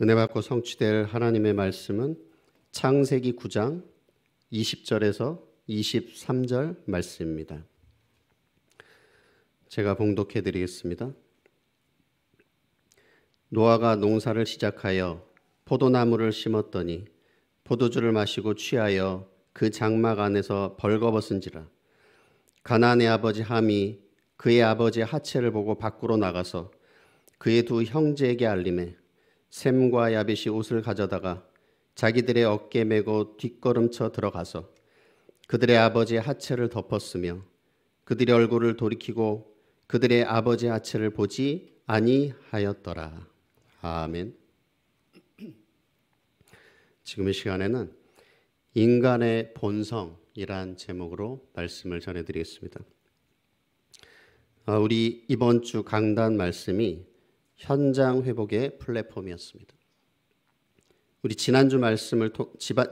은혜 받고 성취될 하나님의 말씀은 창세기 9장 20절에서 23절 말씀입니다. 제가 봉독해 드리겠습니다. 노아가 농사를 시작하여 포도나무를 심었더니 포도주를 마시고 취하여 그 장막 안에서 벌거벗은지라 가나의 아버지 함이 그의 아버지의 하체를 보고 밖으로 나가서 그의 두 형제에게 알림해 샘과 야벳이 옷을 가져다가 자기들의 어깨 메고 뒷걸음쳐 들어가서 그들의 아버지 하체를 덮었으며 그들의 얼굴을 돌이키고 그들의 아버지 하체를 보지 아니하였더라. 아멘. 지금이 시간에는 인간의 본성이란 제목으로 말씀을 전해드리겠습니다. 아, 우리 이번 주 강단 말씀이 현장 회복의 플랫폼이었습니다. 우리 지난주 말씀을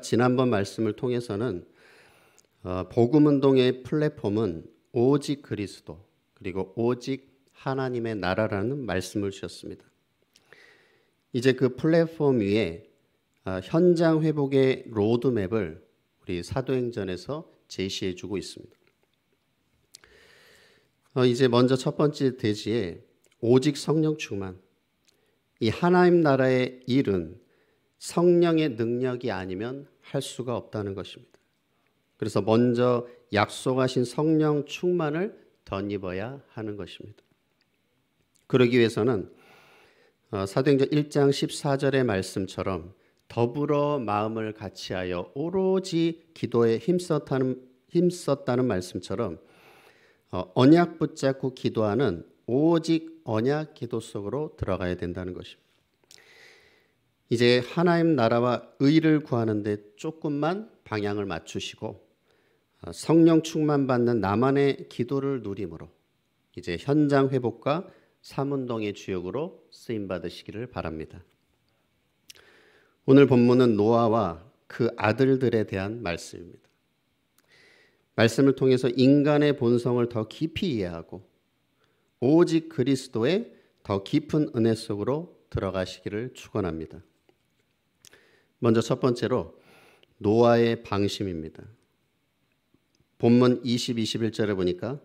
지난번 말씀을 통해서는 어, 복음 운동의 플랫폼은 오직 그리스도 그리고 오직 하나님의 나라라는 말씀을 주셨습니다. 이제 그 플랫폼 위에 어, 현장 회복의 로드맵을 우리 사도행전에서 제시해 주고 있습니다. 어, 이제 먼저 첫 번째 대지에 오직 성령 충만. 이 하나님 나라의 일은 성령의 능력이 아니면 할 수가 없다는 것입니다. 그래서 먼저 약속하신 성령 충만을 덧입어야 하는 것입니다. 그러기 위해서는 어, 사도행전 1장 14절의 말씀처럼 더불어 마음을 같이하여 오로지 기도에 힘썼다는, 힘썼다는 말씀처럼 어, 언약 붙잡고 기도하는 오직 언약 기도 속으로 들어가야 된다는 것입니다. 이제 하나님 나라와 의를 구하는데 조금만 방향을 맞추시고 어, 성령 충만 받는 나만의 기도를 누림으로 이제 현장 회복과 삼운동의 주역으로 쓰임 받으시기를 바랍니다. 오늘 본문은 노아와 그 아들들에 대한 말씀입니다. 말씀을 통해서 인간의 본성을 더 깊이 이해하고 오직 그리스도의 더 깊은 은혜 속으로 들어가시기를 축원합니다. 먼저 첫 번째로 노아의 방심입니다. 본문 20, 21절에 보니까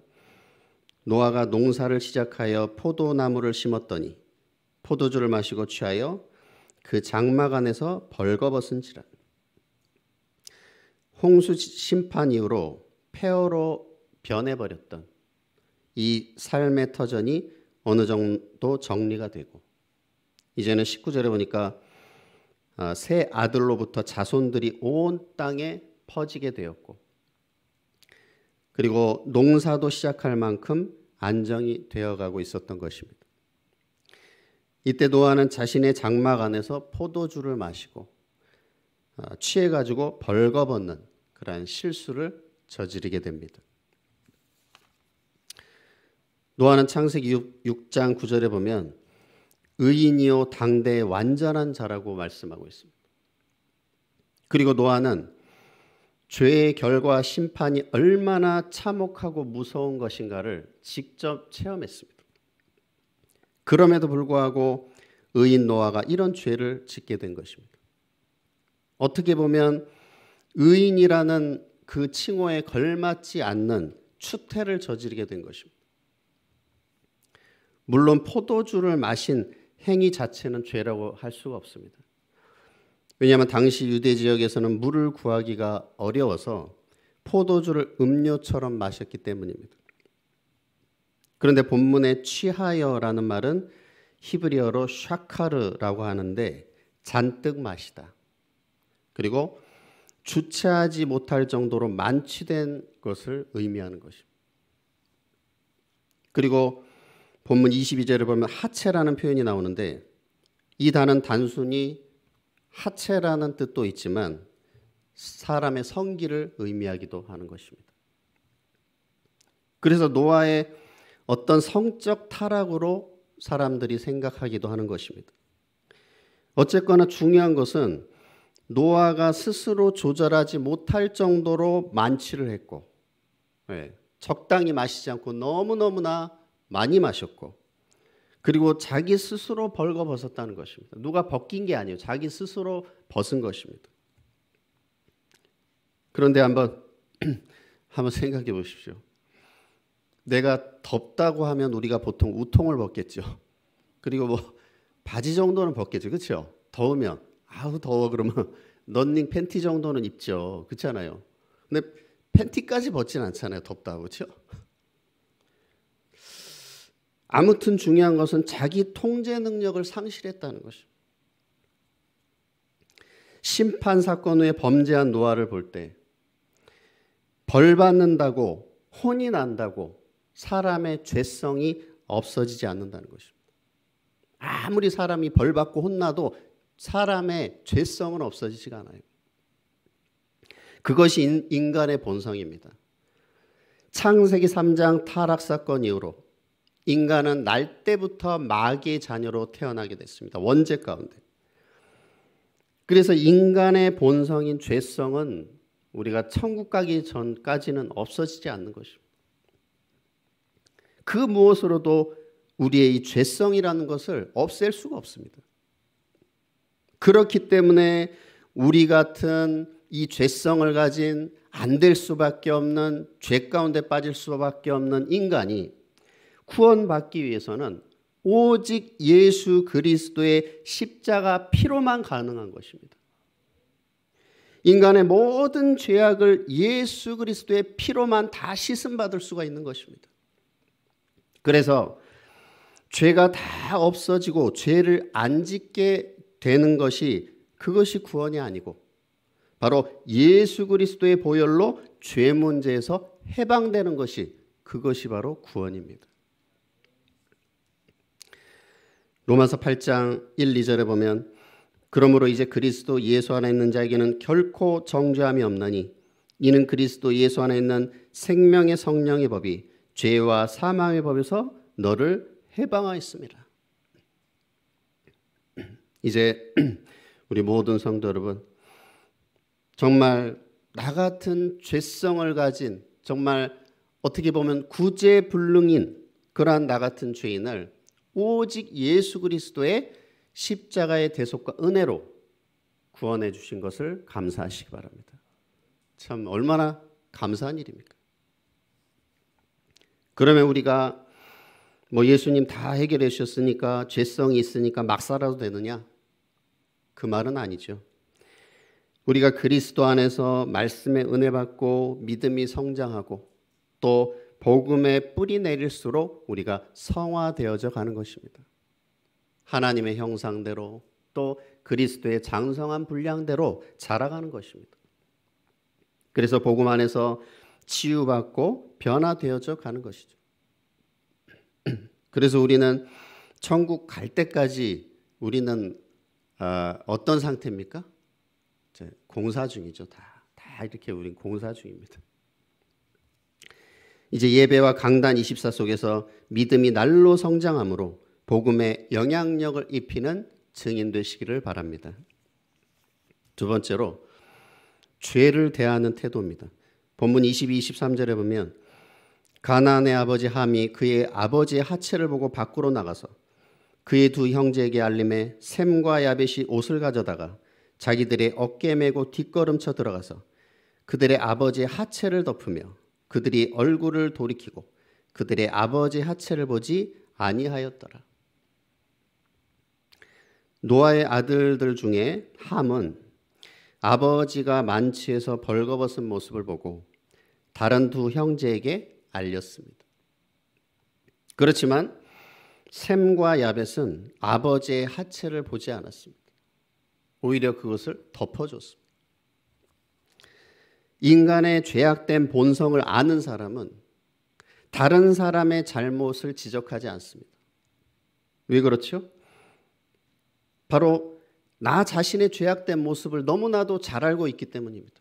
노아가 농사를 시작하여 포도나무를 심었더니 포도주를 마시고 취하여 그 장막 안에서 벌거벗은지라. 홍수 심판 이후로 폐허로 변해버렸던 이 삶의 터전이 어느 정도 정리가 되고 이제는 19절에 보니까 아, 새 아들로부터 자손들이 온 땅에 퍼지게 되었고 그리고 농사도 시작할 만큼 안정이 되어가고 있었던 것입니다. 이때 노아는 자신의 장막 안에서 포도주를 마시고 아, 취해가지고 벌거벗는 그러한 실수를 저지르게 됩니다. 노아는 창세기 6, 장 9절에 보면 의인이요 당대의 완전한 자라고 말씀하고 있습니다. 그리고 노아는 죄의 결과 심판이 얼마나 참혹하고 무서운 것인가를 직접 체험했습니다. 그럼에도 불구하고 의인 노아가 이런 죄를 짓게 된 것입니다. 어떻게 보면 의인이라는 그 칭호에 걸맞지 않는 추태를 저지르게 된 것입니다. 물론 포도주를 마신 행위 자체는 죄라고 할 수가 없습니다. 왜냐하면 당시 유대 지역에서는 물을 구하기가 어려워서 포도주를 음료처럼 마셨기 때문입니다. 그런데 본문의 취하여라는 말은 히브리어로 샤카르라고 하는데 잔뜩 마시다. 그리고 주체하지 못할 정도로 만취된 것을 의미하는 것입니다. 그리고 본문 22절을 보면 하체라는 표현이 나오는데 이 단은 단순히 하체라는 뜻도 있지만 사람의 성기를 의미하기도 하는 것입니다. 그래서 노아의 어떤 성적 타락으로 사람들이 생각하기도 하는 것입니다. 어쨌거나 중요한 것은 노아가 스스로 조절하지 못할 정도로 만취를 했고 네. 적당히 마시지 않고 너무너무나 많이 마셨고 그리고 자기 스스로 벌거벗었다는 것입니다. 누가 벗긴 게 아니에요. 자기 스스로 벗은 것입니다. 그런데 한번 한번 생각해 보십시오. 내가 덥다고 하면 우리가 보통 우통을 벗겠죠. 그리고 뭐 바지 정도는 벗겠죠. 그렇죠? 더우면 아우 더워 그러면 런닝 팬티 정도는 입죠. 그렇잖아요. 근데 팬티까지 벗진 않잖아요. 덥다고. 그렇죠? 아무튼 중요한 것은 자기 통제 능력을 상실했다는 것입니다. 심판 사건 후에 범죄한 노아를 볼 때 벌 받는다고 혼이 난다고 사람의 죄성이 없어지지 않는다는 것입니다. 아무리 사람이 벌 받고 혼나도 사람의 죄성은 없어지지가 않아요. 그것이 인간의 본성입니다. 창세기 3장 타락 사건 이후로 인간은 날 때부터 마귀의 자녀로 태어나게 됐습니다. 원죄 가운데. 그래서 인간의 본성인 죄성은 우리가 천국 가기 전까지는 없어지지 않는 것입니다. 그 무엇으로도 우리의 이 죄성이라는 것을 없앨 수가 없습니다. 그렇기 때문에 우리 같은 이 죄성을 가진 안 될 수밖에 없는 죄 가운데 빠질 수밖에 없는 인간이 구원받기 위해서는 오직 예수 그리스도의 십자가 피로만 가능한 것입니다. 인간의 모든 죄악을 예수 그리스도의 피로만 다 씻음받을 수가 있는 것입니다. 그래서 죄가 다 없어지고 죄를 안 짓게 되는 것이 그것이 구원이 아니고 바로 예수 그리스도의 보혈로 죄 문제에서 해방되는 것이 그것이 바로 구원입니다. 로마서 8장 1, 2절에 보면 그러므로 이제 그리스도 예수 안에 있는 자에게는 결코 정죄함이 없나니 이는 그리스도 예수 안에 있는 생명의 성령의 법이 죄와 사망의 법에서 너를 해방하였습니다. 이제 우리 모든 성도 여러분 정말 나 같은 죄성을 가진 정말 어떻게 보면 구제불능인 그러한 나 같은 죄인을 오직 예수 그리스도의 십자가의 대속과 은혜로 구원해 주신 것을 감사하시기 바랍니다. 참 얼마나 감사한 일입니까? 그러면 우리가 뭐 예수님 다 해결해 주셨으니까 죄성이 있으니까 막 살아도 되느냐? 그 말은 아니죠. 우리가 그리스도 안에서 말씀의 은혜 받고 믿음이 성장하고 또 복음의 뿌리 내릴수록 우리가 성화되어져 가는 것입니다. 하나님의 형상대로 또 그리스도의 장성한 분량대로 자라가는 것입니다. 그래서 복음 안에서 치유받고 변화되어져 가는 것이죠. 그래서 우리는 천국 갈 때까지 우리는 아, 어떤 상태입니까? 공사 중이죠. 다, 다 이렇게 우린 공사 중입니다. 이제 예배와 강단 24 속에서 믿음이 날로 성장함으로 복음의 영향력을 입히는 증인 되시기를 바랍니다. 두 번째로 죄를 대하는 태도입니다. 본문 22, 23절에 보면 가나안의 아버지 함이 그의 아버지의 하체를 보고 밖으로 나가서 그의 두 형제에게 알림해 샘과 야벳이 옷을 가져다가 자기들의 어깨 메고 뒷걸음쳐 들어가서 그들의 아버지의 하체를 덮으며 그들이 얼굴을 돌이키고 그들의 아버지 하체를 보지 아니하였더라. 노아의 아들들 중에 함은 아버지가 만취해서 벌거벗은 모습을 보고 다른 두 형제에게 알렸습니다. 그렇지만 샘과 야벳은 아버지의 하체를 보지 않았습니다. 오히려 그것을 덮어줬습니다. 인간의 죄악된 본성을 아는 사람은 다른 사람의 잘못을 지적하지 않습니다. 왜 그렇죠? 바로 나 자신의 죄악된 모습을 너무나도 잘 알고 있기 때문입니다.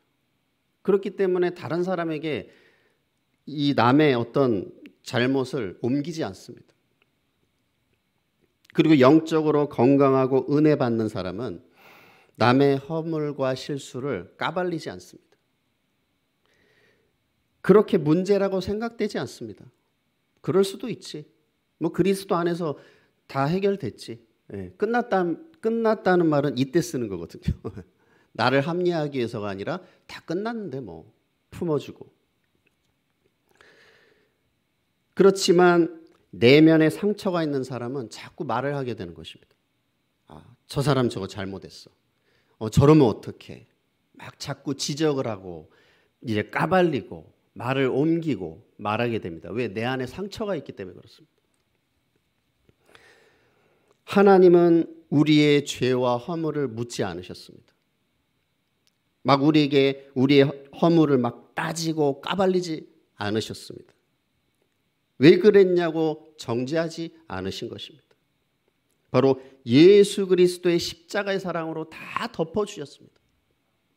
그렇기 때문에 다른 사람에게 이 남의 어떤 잘못을 옮기지 않습니다. 그리고 영적으로 건강하고 은혜 받는 사람은 남의 허물과 실수를 까발리지 않습니다. 그렇게 문제라고 생각되지 않습니다. 그럴 수도 있지. 뭐 그리스도 안에서 다 해결됐지. 예, 끝났다 끝났다는 말은 이때 쓰는 거거든요. 나를 합리화하기 위해서가 아니라 다 끝났는데 뭐 품어주고. 그렇지만 내면에 상처가 있는 사람은 자꾸 말을 하게 되는 것입니다. 아, 저 사람 저거 잘못했어. 어, 저러면 어떡해. 막 자꾸 지적을 하고 이제 까발리고 말을 옮기고 말하게 됩니다. 왜? 내 안에 상처가 있기 때문에 그렇습니다. 하나님은 우리의 죄와 허물을 묻지 않으셨습니다. 막 우리에게 우리의 허물을 막 따지고 까발리지 않으셨습니다. 왜 그랬냐고 정죄하지 않으신 것입니다. 바로 예수 그리스도의 십자가의 사랑으로 다 덮어주셨습니다.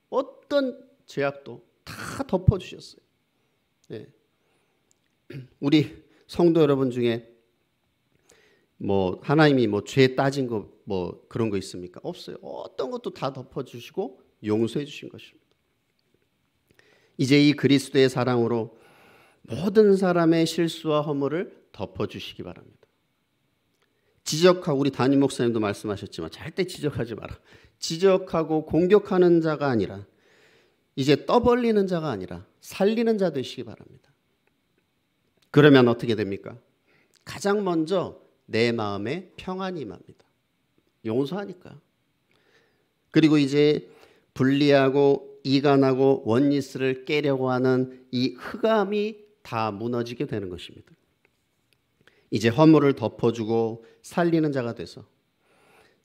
어떤 죄악도 다 덮어주셨어요. 예. 우리 성도 여러분 중에 뭐 하나님이 뭐 죄 따진 거 뭐 그런 거 있습니까? 없어요. 어떤 것도 다 덮어 주시고 용서해 주신 것입니다. 이제 이 그리스도의 사랑으로 모든 사람의 실수와 허물을 덮어 주시기 바랍니다. 지적하고 우리 담임 목사님도 말씀하셨지만 절대 지적하지 마라. 지적하고 공격하는 자가 아니라 이제 떠벌리는 자가 아니라 살리는 자 되시기 바랍니다. 그러면 어떻게 됩니까? 가장 먼저 내 마음에 평안이 임합니다. 용서하니까. 그리고 이제 분리하고 이간하고 원리스를 깨려고 하는 이 흑암이 다 무너지게 되는 것입니다. 이제 허물을 덮어주고 살리는 자가 돼서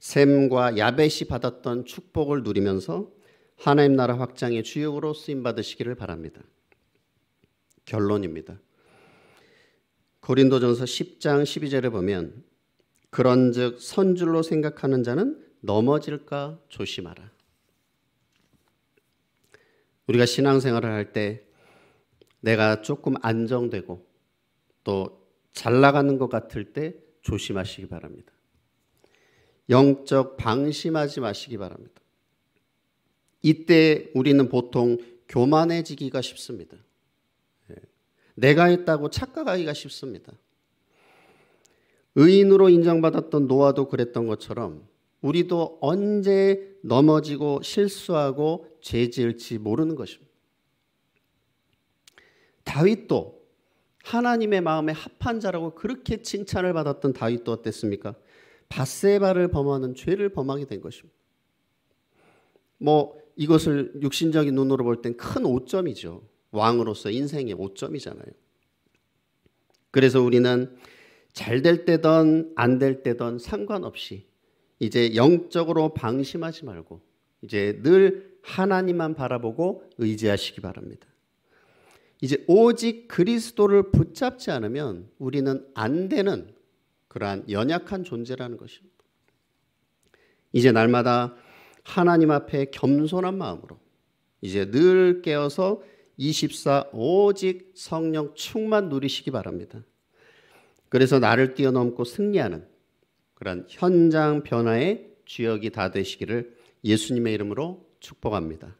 샘과 야벳이 받았던 축복을 누리면서 하나님 나라 확장의 주역으로 쓰임 받으시기를 바랍니다. 결론입니다. 고린도전서 10장 12절에 보면 그런즉 선줄로 생각하는 자는 넘어질까 조심하라. 우리가 신앙생활을 할 때 내가 조금 안정되고 또 잘 나가는 것 같을 때 조심하시기 바랍니다. 영적 방심하지 마시기 바랍니다. 이때 우리는 보통 교만해지기가 쉽습니다. 예. 내가 했다고 착각하기가 쉽습니다. 의인으로 인정받았던 노아도 그랬던 것처럼 우리도 언제 넘어지고 실수하고 죄 지을지 모르는 것입니다. 다윗도 하나님의 마음에 합한 자라고 그렇게 칭찬을 받았던 다윗도 어땠습니까? 바세바를 범하는 죄를 범하게 된 것입니다. 뭐 이것을 육신적인 눈으로 볼 땐 큰 오점이죠. 왕으로서 인생의 오점이잖아요. 그래서 우리는 잘 될 때든 안 될 때든 상관없이 이제 영적으로 방심하지 말고 이제 늘 하나님만 바라보고 의지하시기 바랍니다. 이제 오직 그리스도를 붙잡지 않으면 우리는 안 되는 그러한 연약한 존재라는 것입니다. 이제 날마다 하나님 앞에 겸손한 마음으로 이제 늘 깨어서 24 오직 성령 충만 누리시기 바랍니다. 그래서 나를 뛰어넘고 승리하는 그런 현장 변화의 주역이 다 되시기를 예수님의 이름으로 축복합니다.